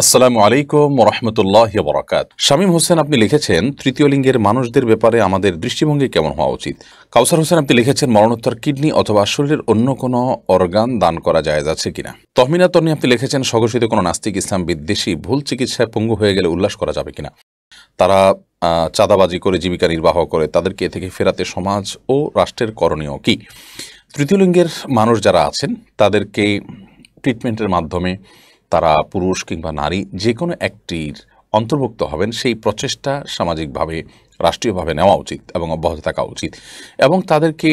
আসসালামু আলাইকুম রহমতুল্লাহ বরাকাত শামীম হোসেন আপনি লিখেছেন তৃতীয় লিঙ্গের মানুষদের ব্যাপারে আমাদের দৃষ্টিভঙ্গি কেমন হওয়া উচিত কাউসার হোসেন আপনি লিখেছেন মরণোত্তর কিডনি অথবা শরীরের অন্য কোনো অর্গান দান করা যায় যাচ্ছে কিনা তহমিনা তর্নি আপনি লিখেছেন স্বঘোষিত কোনো নাস্তিক ইসলাম বিদ্বেষী ভুল চিকিৎসায় পঙ্গু হয়ে গেলে উল্লাস করা যাবে কিনা তারা চাঁদাবাজি করে জীবিকা নির্বাহ করে তাদেরকে এ থেকে ফেরাতে সমাজ ও রাষ্ট্রের করণীয় কি তৃতীয় লিঙ্গের মানুষ যারা আছেন তাদেরকে ট্রিটমেন্টের মাধ্যমে তারা পুরুষ কিংবা নারী যে কোনো একটির অন্তর্ভুক্ত হবেন সেই প্রচেষ্টা সামাজিকভাবে রাষ্ট্রীয়ভাবে নেওয়া উচিত এবং অব্যাহত থাকা উচিত এবং তাদেরকে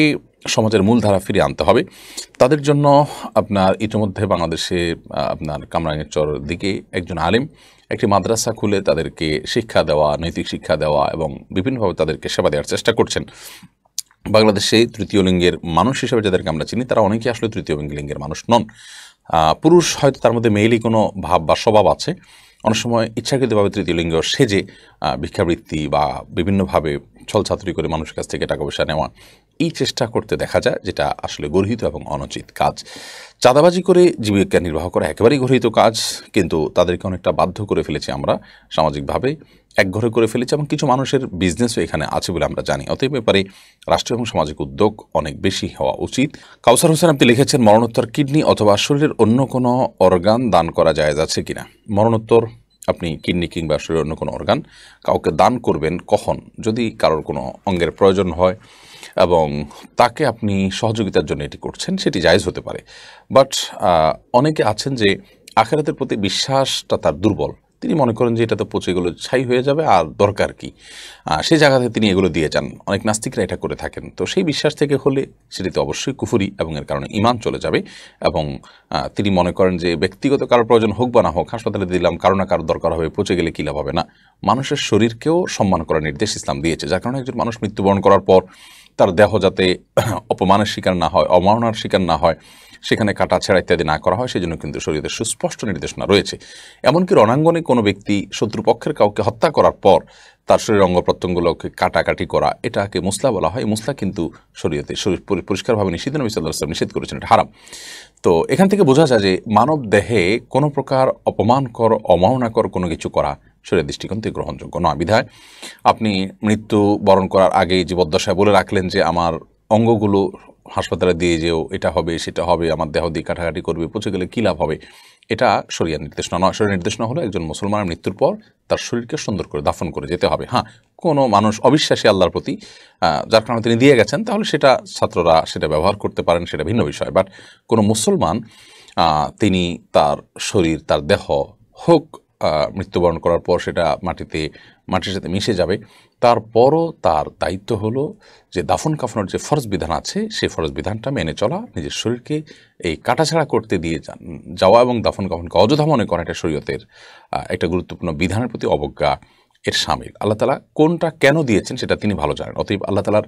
সমাজের মূলধারা ফিরিয়ে আনতে হবে তাদের জন্য আপনার ইতিমধ্যে বাংলাদেশে আপনার কামরাঙ্গের দিকে একজন আলেম একটি মাদ্রাসা খুলে তাদেরকে শিক্ষা দেওয়া নৈতিক শিক্ষা দেওয়া এবং বিভিন্নভাবে তাদেরকে সেবা দেওয়ার চেষ্টা করছেন বাংলাদেশে তৃতীয় লিঙ্গের মানুষ হিসেবে যাদেরকে আমরা চিনি তারা অনেকে আসলে তৃতীয় লিঙ্গের মানুষ নন পুরুষ হয়তো তার মধ্যে মেয়েলি কোনো ভাব বা স্বভাব আছে অনেক সময় ইচ্ছাকৃতভাবে তৃতীয় লিঙ্গ সেজে ভিক্ষাবৃত্তি বা বিভিন্নভাবে ছলছাত্রী করে মানুষের কাছ থেকে টাকা পয়সা নেওয়া এই চেষ্টা করতে দেখা যায় যেটা আসলে গর্হিত এবং অনুচিত কাজ চাঁদাবাজি করে জীবিকা নির্বাহ করা একেবারেই গর্হিত কাজ কিন্তু তাদেরকে অনেকটা বাধ্য করে ফেলেছি আমরা সামাজিকভাবে একঘরে করে ফেলেছে এবং কিছু মানুষের বিজনেসও এখানে আছে বলে আমরা জানি অতএব ব্যাপারে রাষ্ট্র এবং সামাজিক উদ্যোগ অনেক বেশি হওয়া উচিত কাউসার হোসেন আপনি লিখেছেন মরণোত্তর কিডনি অথবা শরীরের অন্য কোনো অর্গান দান করা যায় যাচ্ছে কিনা মরণোত্তর আপনি কিডনি কিংবা শরীরের অন্য কোনো অর্গান কাউকে দান করবেন কখন যদি কারোর কোনো অঙ্গের প্রয়োজন হয় এবং তাকে আপনি সহযোগিতার জন্য এটি করছেন সেটি জায়জ হতে পারে বাট অনেকে আছেন যে আখেরাতের প্রতি বিশ্বাসটা তার দুর্বল তিনি মনে করেন যে এটা তো পচে গেলো ছাই হয়ে যাবে আর দরকার কি সেই জায়গাতে তিনি এগুলো দিয়ে যান অনেক নাস্তিকরা এটা করে থাকেন তো সেই বিশ্বাস থেকে হলে সেটি তো অবশ্যই কুফুরি এবং এর কারণে ইমান চলে যাবে এবং তিনি মনে করেন যে ব্যক্তিগত কারো প্রয়োজন হোক বা না হোক হাসপাতালে দিলাম কারো না কারো দরকার হবে পচে গেলে কী লাভ হবে না মানুষের শরীরকেও সম্মান করার নির্দেশ ইসলাম দিয়েছে যার কারণে একজন মানুষ মৃত্যুবরণ করার পর তার দেহ যাতে অপমানের শিকার না হয় অমাননার শিকার না হয় সেখানে কাটা ছেঁড়া ইত্যাদি না করা হয় সেজন্য কিন্তু শরীরের সুস্পষ্ট নির্দেশনা রয়েছে এমনকি রণাঙ্গনে কোনো ব্যক্তি শত্রুপক্ষের কাউকে হত্যা করার পর তার শরীর অঙ্গ প্রত্যঙ্গগুলোকে কাটাকাটি করা এটাকে মুসলা বলা হয় মুসলা কিন্তু শরীরতে শরীর পরিষ্কারভাবে নিষিদ্ধ নবী সাল্লাহ নিষেধ করেছেন এটা হারাম তো এখান থেকে বোঝা যায় যে মানব দেহে কোনো প্রকার অপমানকর অমাননাকর কোনো কিছু করা শরীরের দৃষ্টিকোণ থেকে গ্রহণযোগ্য নয় বিধায় আপনি মৃত্যু বরণ করার আগে জীবদ্দশায় বলে রাখলেন যে আমার অঙ্গগুলো হাসপাতালে দিয়ে যেও এটা হবে সেটা হবে আমার দেহ দিয়ে কাটাকাটি করবে পচে গেলে কী লাভ হবে এটা শরিয়ার নির্দেশনা নয় শরীর নির্দেশনা হলো একজন মুসলমানের মৃত্যুর পর তার শরীরকে সুন্দর করে দাফন করে যেতে হবে হ্যাঁ কোনো মানুষ অবিশ্বাসী আল্লাহর প্রতি যার কারণে তিনি দিয়ে গেছেন তাহলে সেটা ছাত্ররা সেটা ব্যবহার করতে পারেন সেটা ভিন্ন বিষয় বাট কোনো মুসলমান তিনি তার শরীর তার দেহ হোক মৃত্যুবরণ করার পর সেটা মাটিতে মাটির সাথে মিশে যাবে তারপরও তার দায়িত্ব হলো যে দাফন কাফনের যে ফরজ বিধান আছে সেই ফরজ বিধানটা মেনে চলা নিজের শরীরকে এই কাটাছাড়া করতে দিয়ে যাওয়া এবং দাফন কাফনকে অযথা মনে করা এটা শরীয়তের একটা গুরুত্বপূর্ণ বিধানের প্রতি অবজ্ঞা এর সামিল আল্লাহ তালা কোনটা কেন দিয়েছেন সেটা তিনি ভালো জানেন অতএব আল্লাহ তালার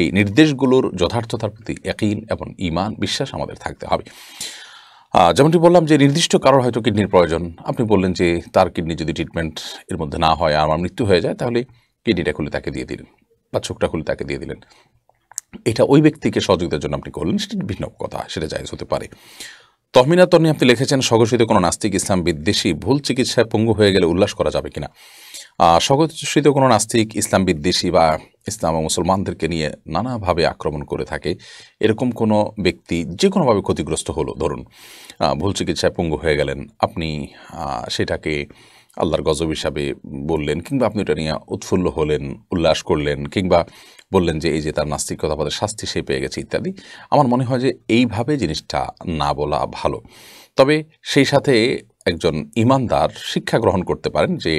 এই নির্দেশগুলোর যথার্থতার প্রতি একই এবং ইমান বিশ্বাস আমাদের থাকতে হবে যেমনটি বললাম যে নির্দিষ্ট কারোর হয়তো কিডনির প্রয়োজন আপনি বললেন যে তার কিডনি যদি ট্রিটমেন্ট এর মধ্যে না হয় আর আমার মৃত্যু হয়ে যায় তাহলে কিডনিটা খুলে তাকে দিয়ে দিলেন বা চোখটা খুলে তাকে দিয়ে দিলেন এটা ওই ব্যক্তিকে সহযোগিতার জন্য আপনি করলেন সেটা ভিন্ন কথা সেটা জায়গা হতে পারে তহমিনা তর্নি আপনি লিখেছেন স্বগোষিত কোনো নাস্তিক ইসলাম বিদ্বেষী ভুল চিকিৎসায় পঙ্গু হয়ে গেলে উল্লাস করা যাবে কিনা স্বগোষিত কোনো নাস্তিক ইসলাম বিদ্বেষী বা ইসলাম ও মুসলমানদেরকে নিয়ে নানাভাবে আক্রমণ করে থাকে এরকম কোনো ব্যক্তি যে কোনোভাবে ক্ষতিগ্রস্ত হলো ধরুন ভুল চিকিৎসায় পঙ্গু হয়ে গেলেন আপনি সেটাকে আল্লাহর গজব হিসাবে বললেন কিংবা আপনি এটা নিয়ে উৎফুল্ল হলেন উল্লাস করলেন কিংবা বললেন যে এই যে তার নাস্তিকতাবাদের শাস্তি সে পেয়ে গেছে ইত্যাদি আমার মনে হয় যে এইভাবে জিনিসটা না বলা ভালো তবে সেই সাথে একজন ইমানদার শিক্ষা গ্রহণ করতে পারেন যে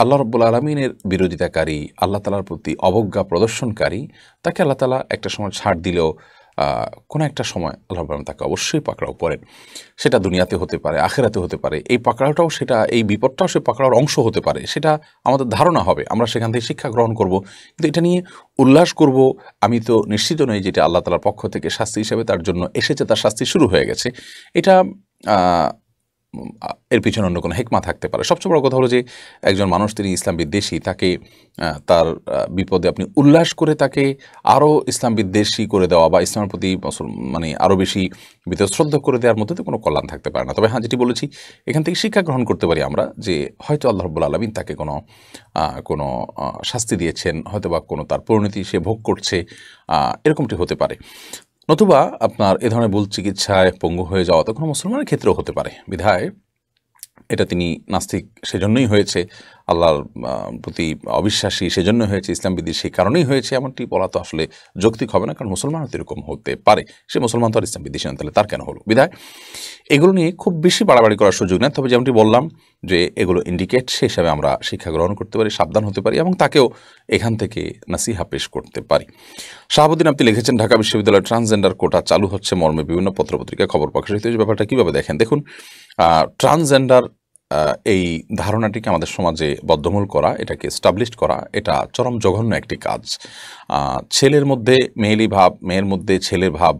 আল্লাহ রব্বুল আলমিনের বিরোধিতাকারী আল্লাহ তালার প্রতি অবজ্ঞা প্রদর্শনকারী তাকে আল্লাহ তালা একটা সময় ছাড় দিলেও কোনো একটা সময় আল্লাহ রব্বুল তাকে অবশ্যই পাকড়াও করেন সেটা দুনিয়াতে হতে পারে আখেরাতে হতে পারে এই পাকড়াওটাও সেটা এই বিপদটাও সে পাকড়াওর অংশ হতে পারে সেটা আমাদের ধারণা হবে আমরা সেখান থেকে শিক্ষা গ্রহণ করব কিন্তু এটা নিয়ে উল্লাস করব আমি তো নিশ্চিত নই যেটা আল্লাহ তালার পক্ষ থেকে শাস্তি হিসেবে তার জন্য এসেছে তার শাস্তি শুরু হয়ে গেছে এটা এর পিছনে অন্য কোনো হেকমা থাকতে পারে সবচেয়ে বড় কথা হলো যে একজন মানুষ তিনি ইসলাম বিদ্বেষী তাকে তার বিপদে আপনি উল্লাস করে তাকে আরও ইসলাম বিদ্বেষী করে দেওয়া বা ইসলামের প্রতি মানে আরও বেশি বিতশ্রদ্ধ করে দেওয়ার মধ্যে তো কোনো কল্যাণ থাকতে পারে না তবে হ্যাঁ যেটি বলেছি এখান থেকে শিক্ষা গ্রহণ করতে পারি আমরা যে হয়তো আল্লাহ রব্বুল আলমিন তাকে কোনো কোনো শাস্তি দিয়েছেন হয়তো বা কোনো তার পরিণতি সে ভোগ করছে এরকমটি হতে পারে নতুবা আপনার এ ধরনের ভুল চিকিৎসায় পঙ্গু হয়ে যাওয়া তো কোনো মুসলমানের ক্ষেত্রেও হতে পারে বিধায় এটা তিনি নাস্তিক সেজন্যই হয়েছে আল্লাহর প্রতি অবিশ্বাসী সেজন্য হয়েছে ইসলাম বিদ্বেষ সেই কারণেই হয়েছে এমনটি বলা তো আসলে যৌক্তিক হবে না কারণ মুসলমানও তো এরকম হতে পারে সে মুসলমান তো আর ইসলাম বিদ্বেষী না তাহলে তার কেন হলো বিধায় এগুলো নিয়ে খুব বেশি বাড়াবাড়ি করার সুযোগ নেই তবে যেমনটি বললাম যে এগুলো ইন্ডিকেট সে হিসাবে আমরা শিক্ষা গ্রহণ করতে পারি সাবধান হতে পারি এবং তাকেও এখান থেকে নাসিহা পেশ করতে পারি শাহাবুদ্দিন আপনি লিখেছেন ঢাকা বিশ্ববিদ্যালয়ের ট্রান্সজেন্ডার কোটা চালু হচ্ছে মর্মে বিভিন্ন পত্রপত্রিকায় খবর প্রকাশিত হয়েছে ব্যাপারটা কীভাবে দেখেন দেখুন ট্রান্সজেন্ডার এই ধারণাটিকে আমাদের সমাজে বদ্ধমূল করা এটাকে স্টাবলিশ করা এটা চরম জঘন্য একটি কাজ ছেলের মধ্যে মেয়েলি ভাব মেয়ের মধ্যে ছেলের ভাব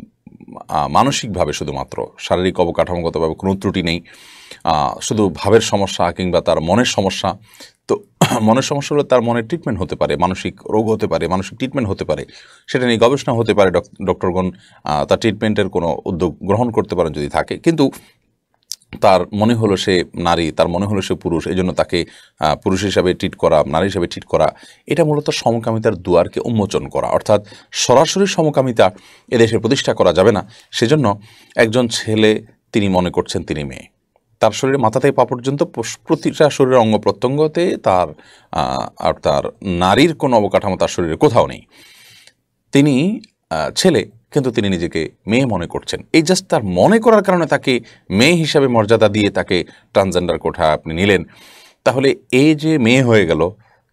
মানসিকভাবে শুধুমাত্র শারীরিক অবকাঠামোগতভাবে কোনো ত্রুটি নেই শুধু ভাবের সমস্যা কিংবা তার মনের সমস্যা তো মনের সমস্যা হলে তার মনের ট্রিটমেন্ট হতে পারে মানসিক রোগ হতে পারে মানসিক ট্রিটমেন্ট হতে পারে সেটা নিয়ে গবেষণা হতে পারে ডক্টরগণ তার ট্রিটমেন্টের কোনো উদ্যোগ গ্রহণ করতে পারেন যদি থাকে কিন্তু তার মনে হলো সে নারী তার মনে হলো সে পুরুষ এই জন্য তাকে পুরুষ হিসাবে ট্রিট করা নারী হিসাবে ট্রিট করা এটা মূলত সমকামিতার দুয়ারকে উন্মোচন করা অর্থাৎ সরাসরি সমকামিতা এদেশে প্রতিষ্ঠা করা যাবে না সেজন্য একজন ছেলে তিনি মনে করছেন তিনি মেয়ে তার শরীরে মাথা থেকে পা পর্যন্ত প্রতিটা শরীরের অঙ্গ প্রত্যঙ্গতে তার আর তার নারীর কোনো অবকাঠামো তার শরীরে কোথাও নেই তিনি ছেলে কিন্তু তিনি নিজেকে মেয়ে মনে করছেন এই জাস্ট তার মনে করার কারণে তাকে মেয়ে হিসাবে মর্যাদা দিয়ে তাকে ট্রান্সজেন্ডার কোঠা আপনি নিলেন তাহলে এই যে মেয়ে হয়ে গেল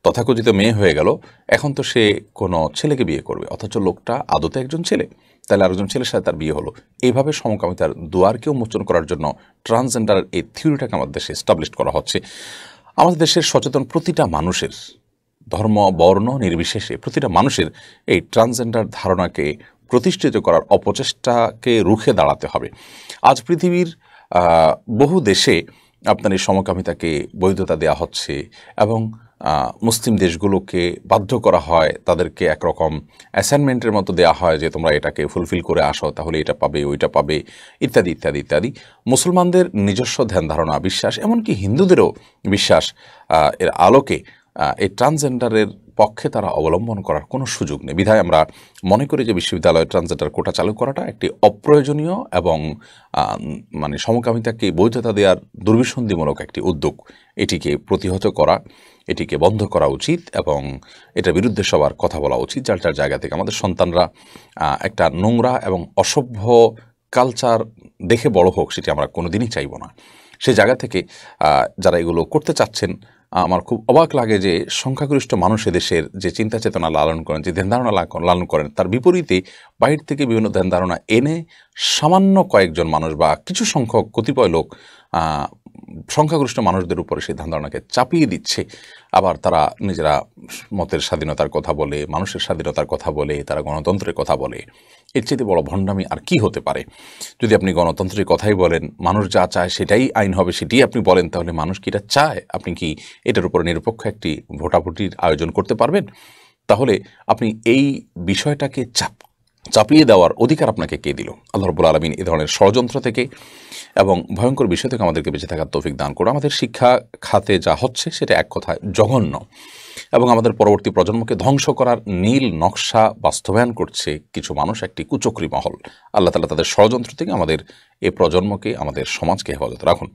তথাকথিত মেয়ে হয়ে গেল এখন তো সে কোনো ছেলেকে বিয়ে করবে অথচ লোকটা আদতে একজন ছেলে তাহলে আরেকজন ছেলের সাথে তার বিয়ে হলো এইভাবে সমকামিতার দুয়ারকেও মোচন করার জন্য ট্রান্সজেন্ডারের এই থিওরিটাকে আমাদের দেশে এস্টাবলিশ করা হচ্ছে আমাদের দেশের সচেতন প্রতিটা মানুষের ধর্ম বর্ণ নির্বিশেষে প্রতিটা মানুষের এই ট্রান্সজেন্ডার ধারণাকে প্রতিষ্ঠিত করার অপচেষ্টাকে রুখে দাঁড়াতে হবে আজ পৃথিবীর বহু দেশে আপনার এই সমকামিতাকে বৈধতা দেওয়া হচ্ছে এবং মুসলিম দেশগুলোকে বাধ্য করা হয় তাদেরকে একরকম অ্যাসাইনমেন্টের মতো দেয়া হয় যে তোমরা এটাকে ফুলফিল করে আসো তাহলে এটা পাবে ওইটা পাবে ইত্যাদি ইত্যাদি ইত্যাদি মুসলমানদের নিজস্ব ধ্যান ধারণা বিশ্বাস এমনকি হিন্দুদেরও বিশ্বাস এর আলোকে এই ট্রান্সজেন্ডারের পক্ষে তারা অবলম্বন করার কোনো সুযোগ নেই বিধায় আমরা মনে করি যে বিশ্ববিদ্যালয়ে ট্রান্সজেন্ডার কোটা চালু করাটা একটি অপ্রয়োজনীয় এবং মানে সমকামিতাকে বৈধতা দেওয়ার দুর্বিসন্ধিমূলক একটি উদ্যোগ এটিকে প্রতিহত করা এটিকে বন্ধ করা উচিত এবং এটা বিরুদ্ধে সবার কথা বলা উচিত যার যার জায়গা থেকে আমাদের সন্তানরা একটা নোংরা এবং অসভ্য কালচার দেখে বড় হোক সেটি আমরা কোনো দিনই চাইব না সে জায়গা থেকে যারা এগুলো করতে চাচ্ছেন আমার খুব অবাক লাগে যে সংখ্যাগরিষ্ঠ মানুষ দেশের যে চিন্তা চেতনা লালন করেন যে ধ্যানধারণা লালন করেন তার বিপরীতে বাইরে থেকে বিভিন্ন ধ্যান ধারণা এনে সামান্য কয়েকজন মানুষ বা কিছু সংখ্যক কতিপয় লোক সংখ্যাগরিষ্ঠ মানুষদের উপরে সেই ধ্যান ধারণাকে চাপিয়ে দিচ্ছে আবার তারা নিজেরা মতের স্বাধীনতার কথা বলে মানুষের স্বাধীনতার কথা বলে তারা গণতন্ত্রের কথা বলে এর চেয়ে বড় ভণ্ডামি আর কি হতে পারে যদি আপনি গণতন্ত্রের কথাই বলেন মানুষ যা চায় সেটাই আইন হবে সেটাই আপনি বলেন তাহলে মানুষ কি এটা চায় আপনি কি এটার উপর নিরপেক্ষ একটি ভোটাভুটির আয়োজন করতে পারবেন তাহলে আপনি এই বিষয়টাকে চাপ চাপিয়ে দেওয়ার অধিকার আপনাকে কে দিল আল্লাহ রবুল আলমিন এ ধরনের ষড়যন্ত্র থেকে এবং ভয়ঙ্কর বিষয় থেকে আমাদেরকে বেঁচে থাকার তৌফিক দান করো আমাদের শিক্ষা খাতে যা হচ্ছে সেটা এক কথায় জঘন্য এবং আমাদের পরবর্তী প্রজন্মকে ধ্বংস করার নীল নকশা বাস্তবায়ন করছে কিছু মানুষ একটি কুচক্রি মহল আল্লাহ তালা তাদের ষড়যন্ত্র থেকে আমাদের এ প্রজন্মকে আমাদের সমাজকে হেফাজত রাখুন